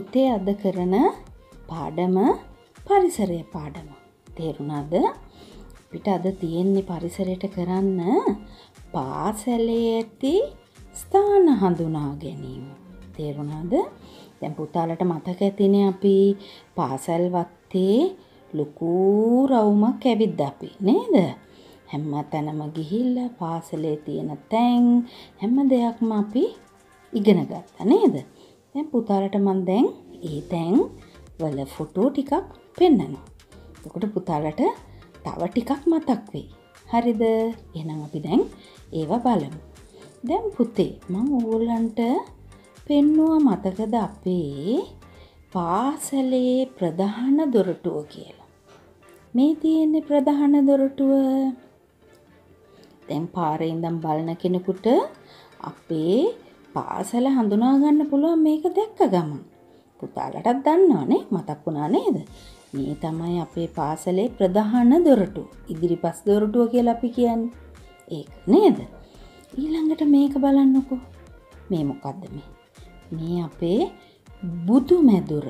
පුතේ අද කරන පාඩම පරිසරය පාඩම. තේරුණාද පිට අද තියෙන්නේ පරිසරයට කරන්න පාසැලේ ඇති ස්ථාන හඳුනා ගැනීම. තේරුණාද දැන් පුතාලට මතක ඇතින අපි පාසැල් වත්තේ ලොකූ රවුමක් ඇවිද්ද අපි නේද. හැම්ම තැනම ගිහිල්ල පාසලේ තියෙන තැන් හැම දෙයක්ම අපි ඉගෙන ගත්ත නේද. දැන් පුතාලට මන් දැන් ඒ තැන් වල ෆොටෝ ටිකක් පෙන්න්නනවා. එතකොට පුතාලට තව ටිකක් මතක් වෙයි. හරිද එනම් අපි දැන් ඒවා බලමු. දැන් පුතේ මං ඕගොල්ලන්ට පෙන්නවා මතකද අපේ පාසලේ ප්‍රධාන දොරටුව කියලා. මේ තියෙන්නේ ප්‍රධාන දොරටුව. දැන් පාරේ ඉඳන් බලන කෙනෙකුට අපේ පාසල හඳුනාගන්න පුළුවන් මේක දැක්ක ගමන්. පුතාලටත් දන්නවනේ මතක් වුණා නේද. මේ තමයි අපේ පාසලේ ප්‍රධාන දොරටු ඉදිරිපස් දොරටුව කියලා අපි කියන්න. ඒක නේද. ඊළඟට මේක බලන්නකෝ. මේ මොකක්ද මේ. මේ අපේ බුදු මැදුර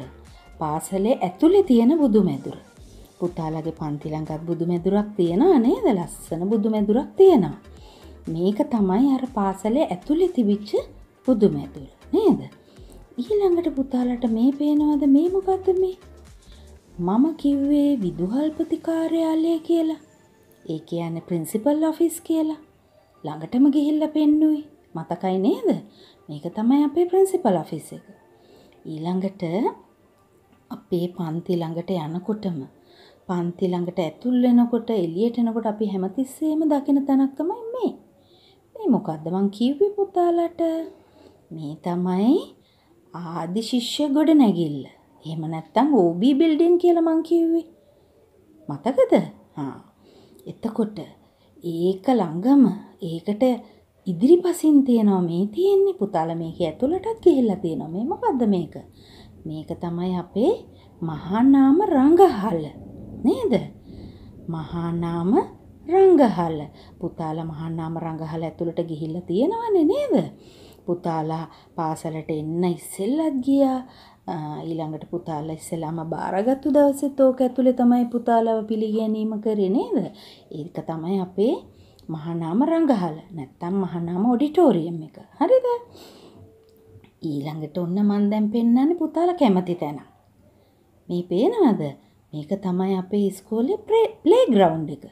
පාසලේ ඇතුළෙ තියෙන බුදු මැදුර. පුතාලගේ පන්තිලඟත් බුදු මැදුරක් තියෙනවා නේද ලස්සන බුදු මැදුරක් තියෙනවා. මේක තමයි අර පාසලේ ඇතුළෙ තිබිච්ච පුදුම ඇතුළ නේද ඊළඟට පුතාලට මේ පේනවද මේ මොකක්ද මේ මම කිව්වේ විදුහල්පති කාර්යාලය කියලා ඒ කියන්න ප්‍රින්සිපල් ඔෆිස් කියලා ළඟටම ගිහිල්ල පෙන්නුයි මතකයි නේද මේක තමයි අපේ ප්‍රින්සිපල් ඔෆිස් එක ඊළඟට අපේ පන්ති ළඟට යනකොටම පන්ති ළඟට ඇතුල් වෙනකොට එළියට එනකොට අපි හැමතිස්සෙම දකින තැනක් තමයි මේ මේ මොකද්ද මං කිව්වේ පුතාලට මේ තමයි ආදි ශිෂ්‍ය ගොඩනැගිල්ල. එහෙම නැත්නම් OB building කියලා මං කිව්වේ. මතකද? හා. එතකොට ඒක ළඟම ඒකට ඉදිරිපසින් තියෙනවා මේ තියෙන්නේ පුතාල මේක ඇතුළටත් ගිහිල්ලා තියෙනවා. මේ මොකද්ද මේක? මේක තමයි අපේ මහානාම රංගහල. නේද? මහානාම රංගහල. පුතාල මහානාම රංගහල ඇතුළට ගිහිල්ලා තියෙනවනේ නේද? පුතාලා පාසලට එන්න ඉස්සෙල්ලත් ගියා ඊළඟට පුතාලා ඉස්සෙල්ලාම බාරගත්තු දවසෙත් ඕක ඇතුලේ තමයි පුතාලව පිළිගැනීම කරේ නේද? ඒක තමයි අපේ මහානාම රංගහල නැත්තම් මහානාම ඔඩිටෝරියම් එක. හරිද? ඊළඟට ඔන්න මම දැන් පෙන්වන්නේ පුතාලා කැමති තැන. මේ පේනවද? මේක තමයි අපේ ඉස්කෝලේ ප්ලේ ග්‍රවුන්ඩ් එක.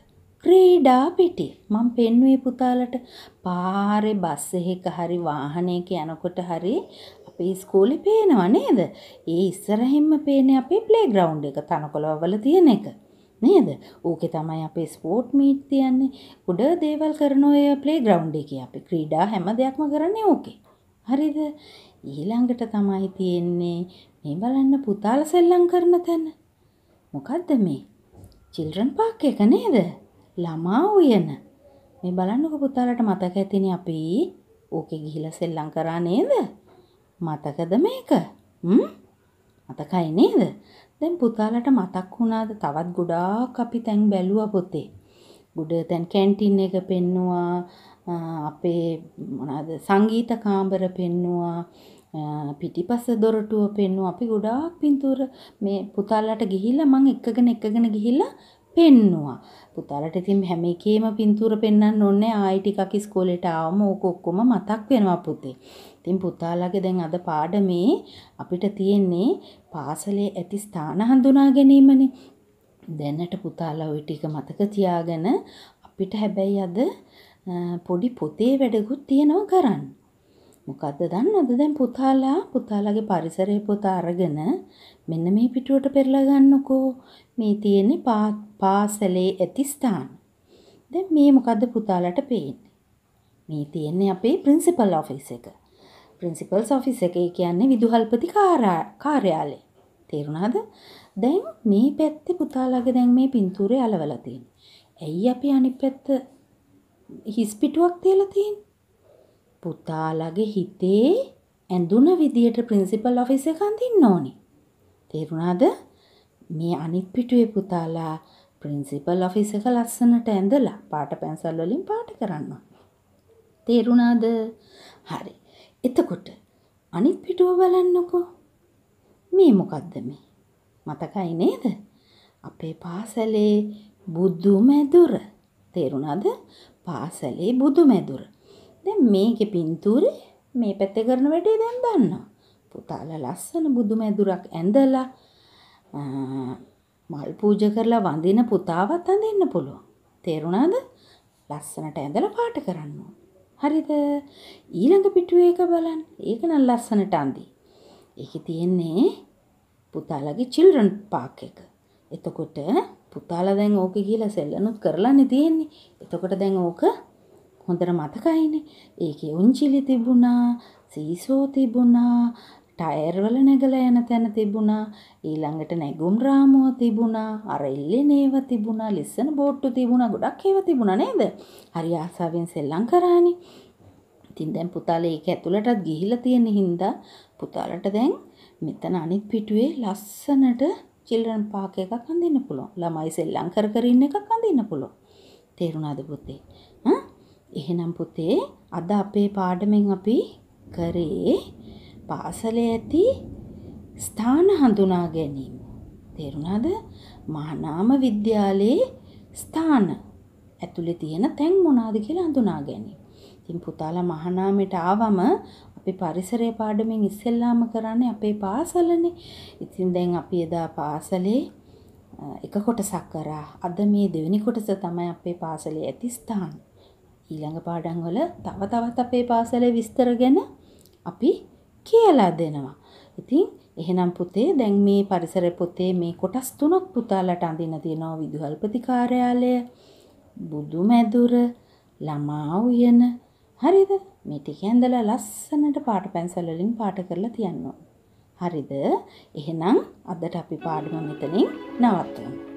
ක්‍රීඩා පෙටි. මම පෙන්වුවේ පුතාලට පාරේ බස් එකක හරි වාහනයක යනකොට හරි අපේ ඉස්කෝලේ පේනවා නේද? ඒ ඉස්සරහින්ම පේන්නේ අපේ ප්ලේග්‍රවුන්ඩ් එක තනකොළවල තියෙන එක. නේද? ඕකේ තමයි අපේ ස්පෝර්ට් මීට් තියන්නේ. උඩ දේවල් කරන ඔය ප්ලේග්‍රවුන්ඩ් එකේ අපි ක්‍රීඩා හැම දෙයක්ම කරන්නේ ඕකේ. හරිද? ඊළඟට තමයි තියෙන්නේ මේ බලන්න පුතාලා සෙල්ලම් කරන තැන. මොකද්ද මේ? චිල්ඩ්‍රන් පාක් එක නේද? ළමා උයන. මේ බලන්නක පුතාලට මතක ඇතිනේ අපි ඕකේ ගිහිලා සෙල්ලම් කරා නේද? මතකද මේක? හ්ම්? මතකයි නේද? දැන් පුතාලට මතක් වුණාද තවත් ගොඩාක් අපි දැන් බැලුවා පොතේ. ගුඩ දැන් කැන්ටින් එක පෙන්නවා අපේ මොනවාද සංගීත කාමර පෙන්නවා පිටිපස දොරටුව පෙන්නවා අපි ගොඩාක් පින්තූර මේ පුතාලට ගිහිල්ලා මම එකගෙන එකගෙන ගිහිල්ලා පෙන්නවා. පුතාලට ඉතින් හැම එකේම පින්තූර පෙන්වන්න ඕනේ ආයි ටිකක් ඉස්කෝලේට ආවම ඕක ඔක්කොම මතක් වෙනවා පුතේ. ඉතින් පුතාලගේ දැන් අද පාඩමේ අපිට තියෙන්නේ පාසලේ ඇති ස්ථාන හඳුනා ගැනීමනේ. දැනට පුතාලා ওই ටික මතක තියාගෙන අපිට හැබැයි අද පොඩි පොතේ වැඩකුත් තියෙනවා කරන්න. මොකක්ද දන්නවද දැන් පුතාලා පුතාලාගේ පරිසරය පුතා අරගෙන මෙන්න මේ පිටුවට පෙරලා ගන්නකෝ මේ තියෙන්නේ පාසලේ ඇති ස්ථාන දැන් මේ මොකද්ද පුතාලාට පේන්නේ මේ තියෙන්නේ අපේ ප්‍රින්සිපල් ඔෆිස් එක ප්‍රින්සිපල්ස් ඔෆිස් එක කියන්නේ විදුහල්පති කාර්යාලය තේරුණාද දැන් මේ පැත්තේ පුතාලාගේ දැන් මේ පින්තූරය අලවලා තියෙන්නේ ඇයි අපි අනිත් පැත්ත හිස් පිටුවක් තියලා තියෙන්නේ පුතාලගේ හිතේ ඇඳුන විදියට ප්‍රින්සිපල් ඔෆිස් එක අඳින්න ඕනි. තේරුණාද? මේ අනිත් පිටුවේ පුතාලා ප්‍රින්සිපල් ඔෆිස් එක ලස්සනට ඇඳලා පාට පැන්සල් වලින් පාට කරන්න ඕනි. තේරුණාද? හරි. එතකොට අනිත් පිටුව බලන්නකෝ. මේ මොකද්ද මේ? මතකයි නේද? අපේ පාසලේ බුදු මැදුර. තේරුණාද? පාසලේ බුදු මැදුර. දැන් මේකේ පින්තූරේ මේ පැත්තේ කරන වැඩේ දැන් දන්නවා. පුතාලා ලස්සන බුදු මැදුරක් ඇඳලා මල් පූජා කරලා වඳින පුතාවත් අඳින්න පුළුවන්. තේරුණාද? ලස්සනට ඇඳලා පාට කරන්න හරිද? ඊළඟ පිටුවේ එක බලන්න. ඒක නම් ලස්සනට අඳි. ඒකේ තියෙන්නේ පුතාලගේ children park එක. එතකොට පුතාලා දැන් ඕකේ කියලා සෙල්ලනුත් කරලානේ තියෙන්නේ. එතකොට දැන් ඕක හොඳට මතකයිනේ. ඒකේ උංචිලි තිබුණා, සීසෝ තිබුණා, ටයර් වල නැගලා යන තැන තිබුණා, ඊළඟට නැගුම් රාමුව තිබුණා, අර එල්ලෙන ඒවා තිබුණා, ලිස්සන බෝට්ටු තිබුණා, ගොඩක් ඒවා තිබුණා නේද? හරි ආසාවෙන් සෙල්ලම් කරානේ. ඉතින් දැන් පුතාලා ඒක ඇතුළටත් ගිහිලා තියෙන හින්දා පුතාලට දැන් මෙතන අනිත් පිටුවේ ලස්සනට චිල්ඩ්‍රන් පාක් එකක් අඳින්න පුළුවන්. ළමයි සෙල්ලම් කර කර ඉන්න එකක් අඳින්න පුළුවන්. තේරුණාද පුතේ? එහෙනම් පුතේ අද අපේ පාඩමෙන් අපි කරේ පාසලේ ඇති ස්ථාන හඳුනා ගැනීම. තේරුණාද? මහානාම විද්‍යාලයේ ස්ථාන ඇතුලේ තියෙන තැන් මොනවාද කියලා හඳුනා ගැනීම. ඉතින් පුතාලා මහානාමයට ආවම අපි පරිසරය පාඩමෙන් ඉස්සෙල්ලාම කරන්නේ අපේ පාසලනේ. ඉතින් දැන් අපි එදා පාසලේ එක කොටසක් කරා. අද මේ දෙවෙනි කොටස තමයි අපේ පාසලේ ඇති ස්ථාන. ඊළඟ පාඩම් වල තව තවත් අපේ පාසලේ විස්තර ගැන අපි කියලා දෙනවා. ඉතින් එහෙනම් පුතේ දැන් මේ පරිසර පොතේ මේ කොටස් තුනක් පුතාලට අඳින්න තියෙනවා විදුහල්පති කාර්යාලය, බුදුමැදුර, ළමා උයන. හරිද? මේ ටික ඇඳලා ලස්සනට පාට පැන්සල් වලින් පාට කරලා තියන්න හරිද? එහෙනම් අදට අපි පාඩම මෙතනින් නවත්වමු.